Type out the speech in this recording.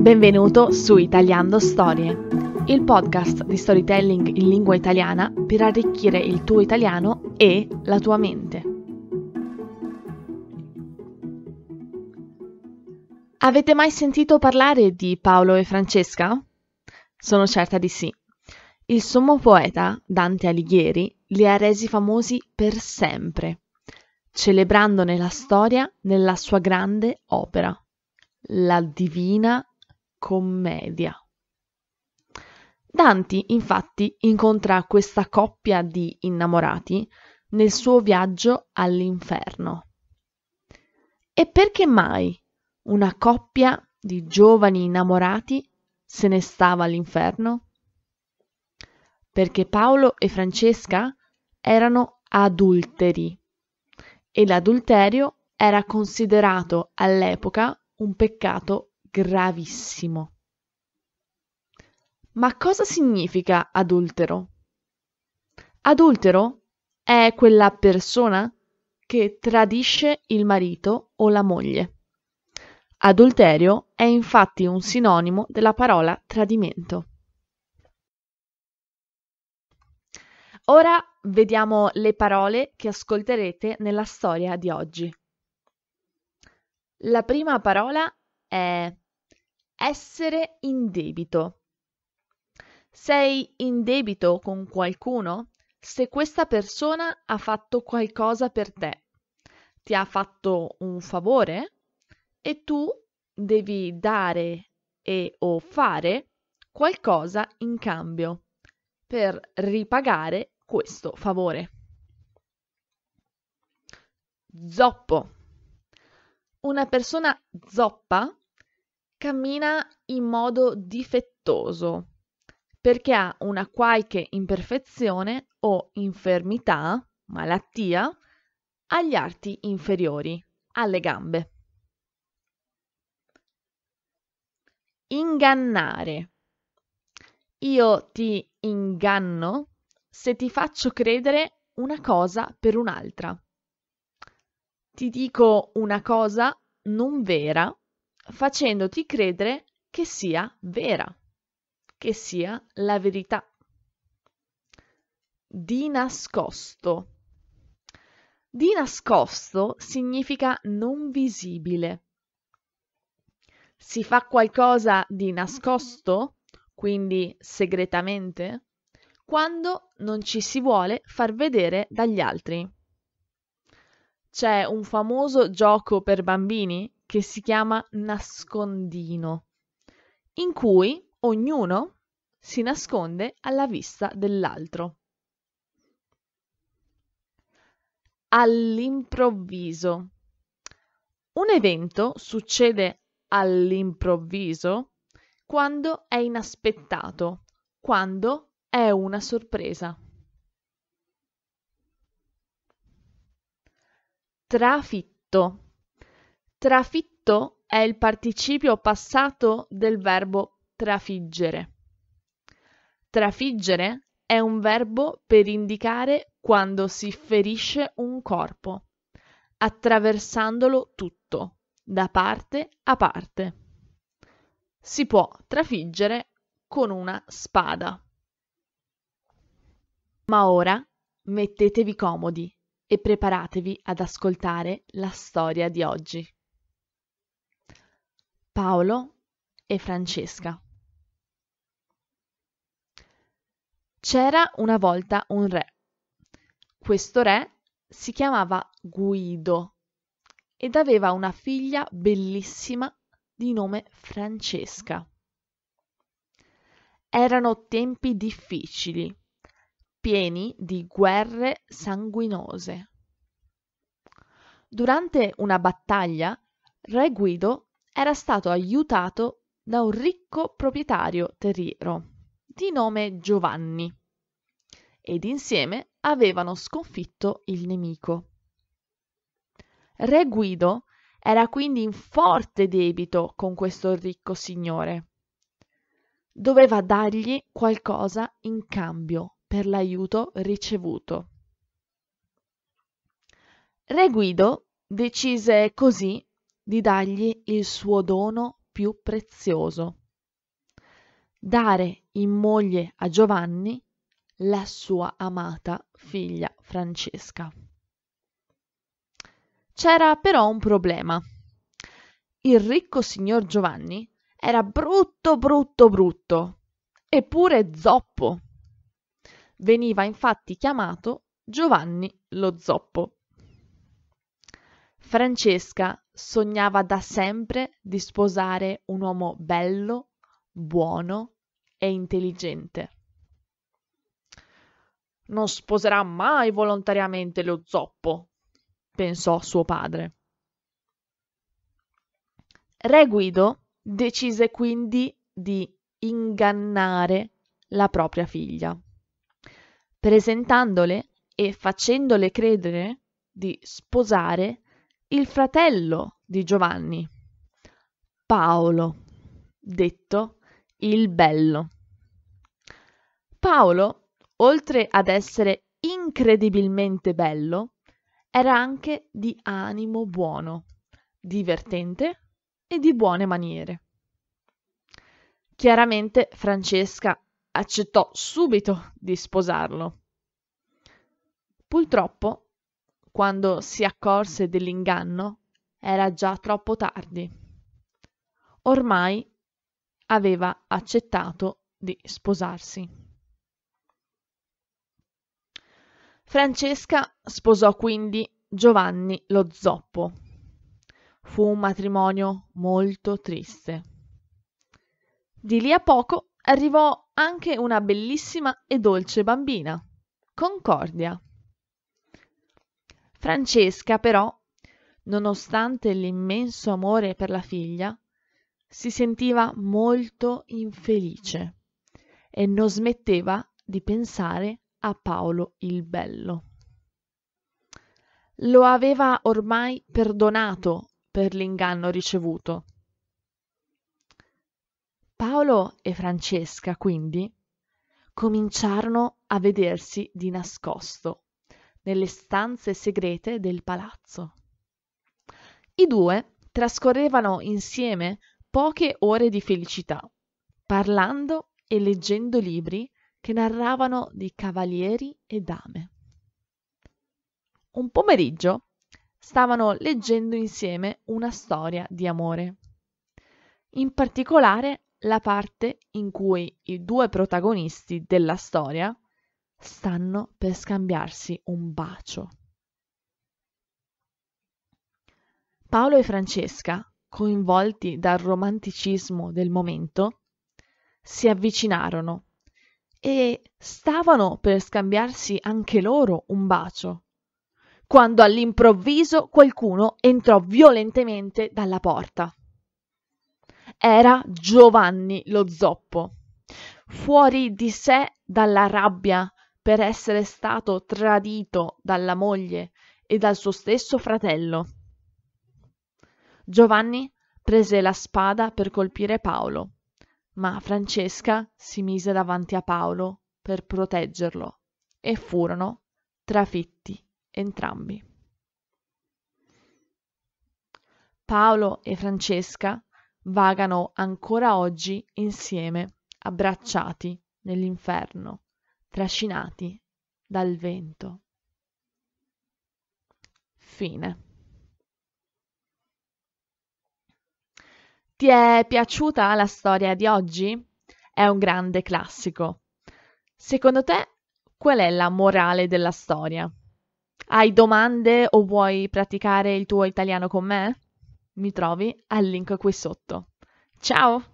Benvenuto su Italiando Storie, il podcast di storytelling in lingua italiana per arricchire il tuo italiano e la tua mente. Avete mai sentito parlare di Paolo e Francesca? Sono certa di sì. Il sommo poeta Dante Alighieri li ha resi famosi per sempre, celebrandone la storia nella sua grande opera, la Divina commedia. Dante, infatti, incontra questa coppia di innamorati nel suo viaggio all'inferno. E perché mai una coppia di giovani innamorati se ne stava all'inferno? Perché Paolo e Francesca erano adulteri e l'adulterio era considerato all'epoca un peccato gravissimo. Ma cosa significa adultero? Adultero è quella persona che tradisce il marito o la moglie. Adulterio è infatti un sinonimo della parola tradimento. Ora vediamo le parole che ascolterete nella storia di oggi. La prima parola è essere in debito. Sei in debito con qualcuno? Se questa persona ha fatto qualcosa per te, ti ha fatto un favore e tu devi dare e o fare qualcosa in cambio per ripagare questo favore. Zoppo. Una persona zoppa cammina in modo difettoso perché ha una qualche imperfezione o infermità, malattia, agli arti inferiori, alle gambe. Ingannare. Io ti inganno se ti faccio credere una cosa per un'altra. Ti dico una cosa non vera facendoti credere che sia vera, che sia la verità. Di nascosto. Di nascosto significa non visibile. Si fa qualcosa di nascosto, quindi segretamente, quando non ci si vuole far vedere dagli altri. C'è un famoso gioco per bambini che si chiama nascondino, in cui ognuno si nasconde alla vista dell'altro. All'improvviso. Un evento succede all'improvviso quando è inaspettato, quando è una sorpresa. Trafitto Trafitto è il participio passato del verbo trafiggere. Trafiggere è un verbo per indicare quando si ferisce un corpo, attraversandolo tutto, da parte a parte. Si può trafiggere con una spada. Ma ora mettetevi comodi e preparatevi ad ascoltare la storia di oggi. Paolo e Francesca. C'era una volta un re. Questo re si chiamava Guido ed aveva una figlia bellissima di nome Francesca. Erano tempi difficili, pieni di guerre sanguinose. Durante una battaglia, Re Guido era stato aiutato da un ricco proprietario terriero di nome Giovanni ed insieme avevano sconfitto il nemico. Re Guido era quindi in forte debito con questo ricco signore. Doveva dargli qualcosa in cambio per l'aiuto ricevuto. Re Guido decise così di dargli il suo dono più prezioso, dare in moglie a Giovanni la sua amata figlia Francesca. C'era però un problema. Il ricco signor Giovanni era brutto, brutto, brutto, eppure zoppo. Veniva infatti chiamato Giovanni lo zoppo. Francesca sognava da sempre di sposare un uomo bello, buono e intelligente. Non sposerà mai volontariamente lo zoppo, pensò suo padre. Re Guido decise quindi di ingannare la propria figlia, presentandole e facendole credere di sposare il fratello di Giovanni, Paolo, detto il bello. Paolo, oltre ad essere incredibilmente bello, era anche di animo buono, divertente e di buone maniere. Chiaramente Francesca accettò subito di sposarlo. Purtroppo quando si accorse dell'inganno, era già troppo tardi. Ormai aveva accettato di sposarsi. Francesca sposò quindi Giovanni lo zoppo. Fu un matrimonio molto triste. Di lì a poco arrivò anche una bellissima e dolce bambina, Concordia francesca però nonostante l'immenso amore per la figlia si sentiva molto infelice e non smetteva di pensare a Paolo il Bello. Lo aveva ormai perdonato per l'inganno ricevuto. Paolo e Francesca, quindi, cominciarono a vedersi di nascosto nelle stanze segrete del palazzo. I due trascorrevano insieme poche ore di felicità, parlando e leggendo libri che narravano di cavalieri e dame. Un pomeriggio stavano leggendo insieme una storia di amore. In particolare la parte in cui i due protagonisti della storia stanno per scambiarsi un bacio. Paolo e Francesca, coinvolti dal romanticismo del momento, si avvicinarono e stavano per scambiarsi anche loro un bacio, quando all'improvviso qualcuno entrò violentemente dalla porta. Era Giovanni lo zoppo. Fuori di sé dalla rabbia per essere stato tradito dalla moglie e dal suo stesso fratello. Giovanni prese la spada per colpire Paolo, ma Francesca si mise davanti a Paolo per proteggerlo e furono trafitti entrambi. Paolo e Francesca vagano ancora oggi insieme, abbracciati nell'inferno trascinati dal vento. Fine. Ti è piaciuta la storia di oggi? È un grande classico. Secondo te, qual è la morale della storia? Hai domande o vuoi praticare il tuo italiano con me? Mi trovi al link qui sotto. Ciao!